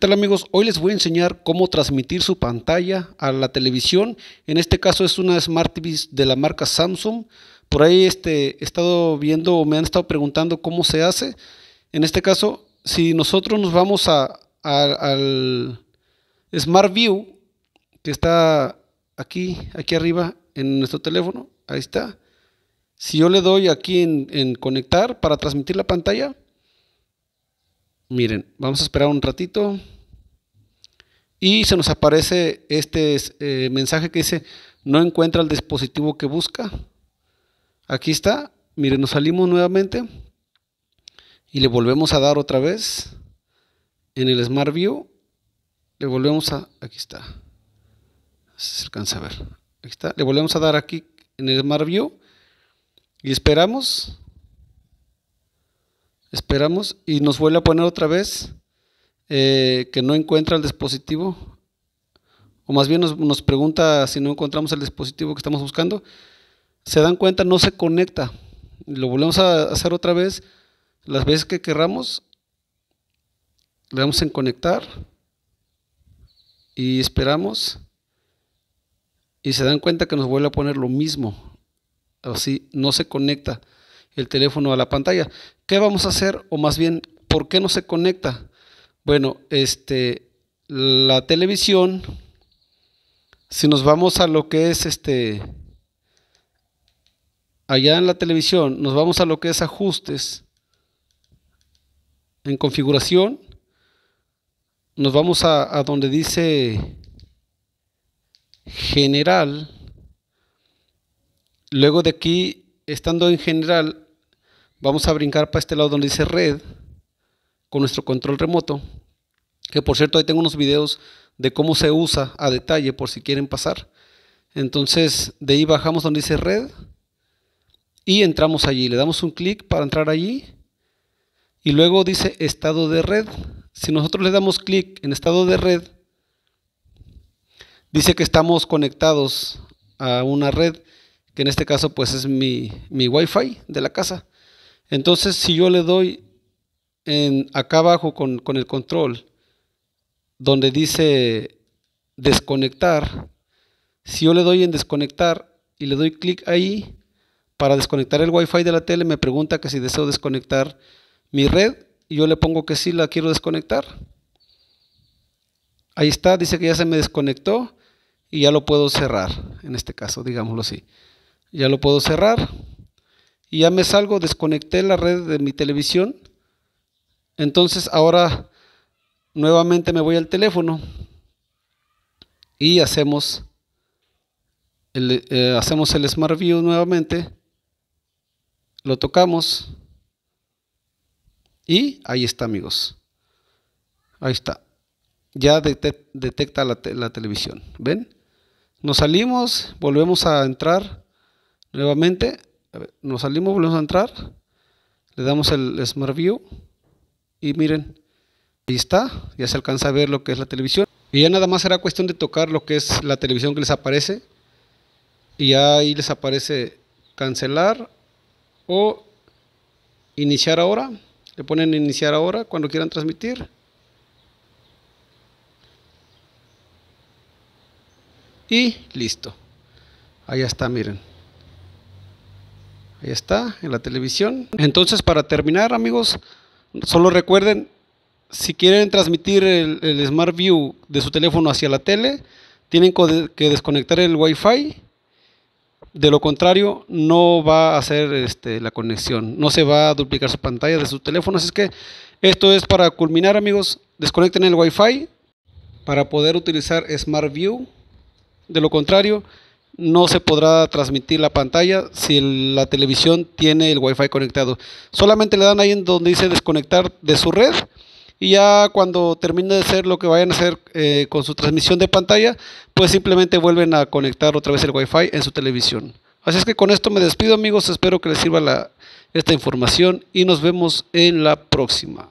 tal amigos? Hoy les voy a enseñar cómo transmitir su pantalla a la televisión. En este caso es una Smart TV de la marca Samsung. Por ahí este, he estado viendo o me han estado preguntando cómo se hace. En este caso, si nosotros nos vamos a, al Smart View, que está aquí, aquí arriba en nuestro teléfono, ahí está. Si yo le doy aquí en conectar para transmitir la pantalla, Miren, vamos a esperar un ratito. Y se nos aparece este eh, mensaje que dice, no encuentra el dispositivo que busca. Aquí está. Miren, nos salimos nuevamente. Y le volvemos a dar otra vez en el Smart View. Le volvemos a... Aquí está. Se alcanza a ver. Aquí está. Le volvemos a dar aquí en el Smart View. Y esperamos. Esperamos y nos vuelve a poner otra vez eh, que no encuentra el dispositivo. O más bien nos, pregunta si no encontramos el dispositivo que estamos buscando. Se dan cuenta, no se conecta. Lo volvemos a hacer otra vez las veces que querramos. Le damos en conectar y esperamos y se dan cuenta que nos vuelve a poner lo mismo. Así no se conecta el teléfono a la pantalla. ¿Qué vamos a hacer? O más bien, ¿por qué no se conecta? Bueno, este, la televisión, si nos vamos a lo que es este, allá en la televisión, nos vamos a lo que es ajustes, en configuración, nos vamos a, a donde dice general, luego de aquí estando en general, vamos a brincar para este lado donde dice red con nuestro control remoto. Que por cierto, ahí tengo unos videos de cómo se usa a detalle por si quieren pasar. Entonces, de ahí bajamos donde dice red y entramos allí. Le damos un clic para entrar allí y luego dice estado de red. Si nosotros le damos clic en estado de red, dice que estamos conectados a una red que en este caso pues es mi, mi wifi de la casa. Entonces si yo le doy en, acá abajo con, con el control donde dice desconectar, si yo le doy en desconectar y le doy clic ahí, para desconectar el wifi de la tele me pregunta que si deseo desconectar mi red y yo le pongo que sí la quiero desconectar. Ahí está, dice que ya se me desconectó y ya lo puedo cerrar, en este caso, digámoslo así. Ya lo puedo cerrar. Y ya me salgo, desconecté la red de mi televisión. Entonces ahora nuevamente me voy al teléfono y hacemos el, eh, hacemos el Smart View nuevamente. Lo tocamos. Y ahí está, amigos. Ahí está. Ya detecta la televisión. ¿Ven? Nos salimos, volvemos a entrar Nuevamente, nos salimos, volvemos a entrar, le damos el Smart View y miren, ahí está, ya se alcanza a ver lo que es la televisión. Y ya nada más será cuestión de tocar lo que es la televisión que les aparece y ya ahí les aparece cancelar o iniciar ahora. Le ponen iniciar ahora cuando quieran transmitir. Y listo. Ahí está, miren. Ahí está, en la televisión. Entonces, para terminar, amigos, solo recuerden, si quieren transmitir el, Smart View de su teléfono hacia la tele, tienen que desconectar el Wi-Fi. De lo contrario, no va a hacer este, la conexión, no se va a duplicar su pantalla de su teléfono. Así es que esto es para culminar, amigos. Desconecten el Wi-Fi para poder utilizar Smart View. De lo contrario, no se podrá transmitir la pantalla si la televisión tiene el Wi-Fi conectado. Solamente le dan ahí en donde dice desconectar de su red y ya cuando termine de hacer lo que vayan a hacer eh, con su transmisión de pantalla, pues simplemente vuelven a conectar otra vez el Wi-Fi en su televisión. Así es que con esto me despido amigos, espero que les sirva esta información y nos vemos en la próxima.